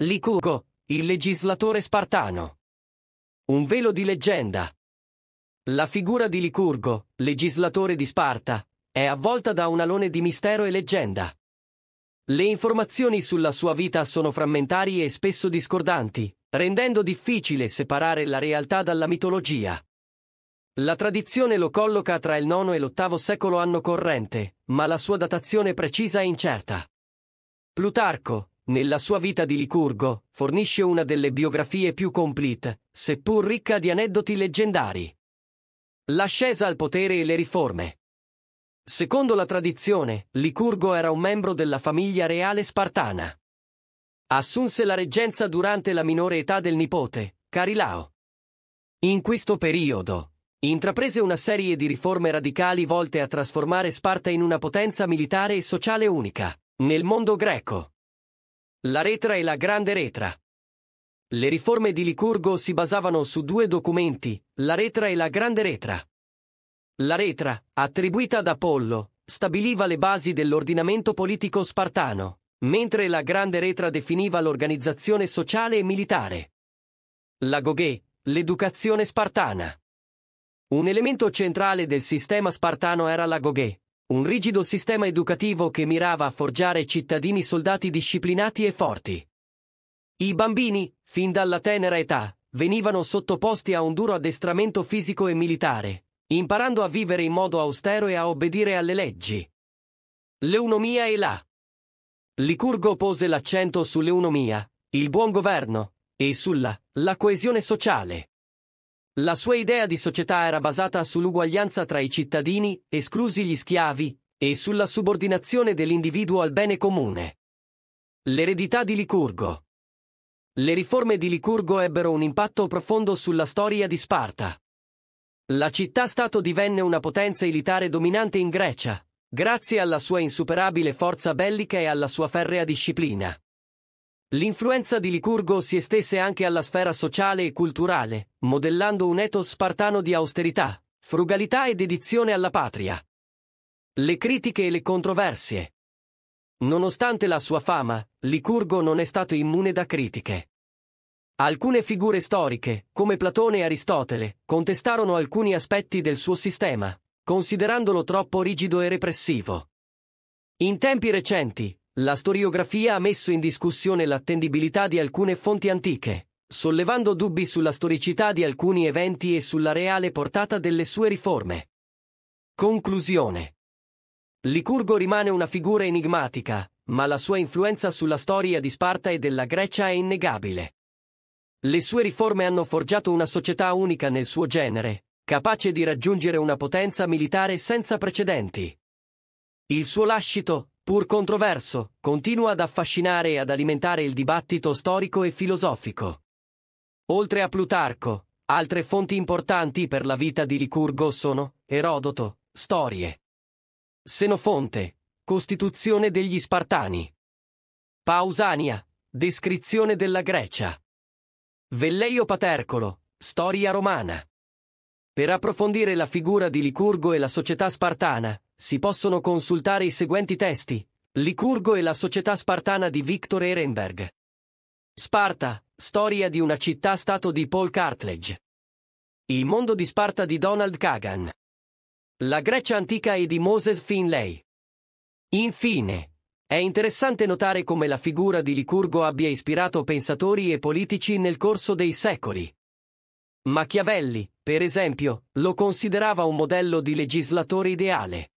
Licurgo, il legislatore spartano. Un velo di leggenda. La figura di Licurgo, legislatore di Sparta, è avvolta da un alone di mistero e leggenda. Le informazioni sulla sua vita sono frammentari e spesso discordanti, rendendo difficile separare la realtà dalla mitologia. La tradizione lo colloca tra il IX e l'VIII secolo anno corrente, ma la sua datazione precisa è incerta. Plutarco, nella sua vita di Licurgo, fornisce una delle biografie più complete, seppur ricca di aneddoti leggendari. L'ascesa al potere e le riforme. Secondo la tradizione, Licurgo era un membro della famiglia reale spartana. Assunse la reggenza durante la minore età del nipote, Carilao. In questo periodo, intraprese una serie di riforme radicali volte a trasformare Sparta in una potenza militare e sociale unica, nel mondo greco. La retra e la grande retra. Le riforme di Licurgo si basavano su due documenti, la retra e la grande retra. La retra, attribuita ad Apollo, stabiliva le basi dell'ordinamento politico spartano, mentre la grande retra definiva l'organizzazione sociale e militare. La Gogè, l'educazione spartana. Un elemento centrale del sistema spartano era la Gogè, un rigido sistema educativo che mirava a forgiare cittadini soldati disciplinati e forti. I bambini, fin dalla tenera età, venivano sottoposti a un duro addestramento fisico e militare, imparando a vivere in modo austero e a obbedire alle leggi. L'eunomia è la. Licurgo pose l'accento sull'eunomia, il buon governo, e sulla, la coesione sociale. La sua idea di società era basata sull'uguaglianza tra i cittadini, esclusi gli schiavi, e sulla subordinazione dell'individuo al bene comune. L'eredità di Licurgo. Le riforme di Licurgo ebbero un impatto profondo sulla storia di Sparta. La città-stato divenne una potenza elitare dominante in Grecia, grazie alla sua insuperabile forza bellica e alla sua ferrea disciplina. L'influenza di Licurgo si estese anche alla sfera sociale e culturale, modellando un ethos spartano di austerità, frugalità e dedizione alla patria. Le critiche e le controversie. Nonostante la sua fama, Licurgo non è stato immune da critiche. Alcune figure storiche, come Platone e Aristotele, contestarono alcuni aspetti del suo sistema, considerandolo troppo rigido e repressivo. In tempi recenti, la storiografia ha messo in discussione l'attendibilità di alcune fonti antiche, sollevando dubbi sulla storicità di alcuni eventi e sulla reale portata delle sue riforme. Conclusione. Licurgo rimane una figura enigmatica, ma la sua influenza sulla storia di Sparta e della Grecia è innegabile. Le sue riforme hanno forgiato una società unica nel suo genere, capace di raggiungere una potenza militare senza precedenti. Il suo lascito, pur controverso, continua ad affascinare e ad alimentare il dibattito storico e filosofico. Oltre a Plutarco, altre fonti importanti per la vita di Licurgo sono Erodoto, Storie. Senofonte, Costituzione degli Spartani. Pausania, Descrizione della Grecia. Velleio Patercolo, Storia romana. Per approfondire la figura di Licurgo e la società spartana, si possono consultare i seguenti testi. Licurgo e la società spartana di Victor Ehrenberg. Sparta, storia di una città-stato di Paul Cartledge. Il mondo di Sparta di Donald Kagan. La Grecia antica e di Moses Finlay. Infine, è interessante notare come la figura di Licurgo abbia ispirato pensatori e politici nel corso dei secoli. Machiavelli, per esempio, lo considerava un modello di legislatore ideale.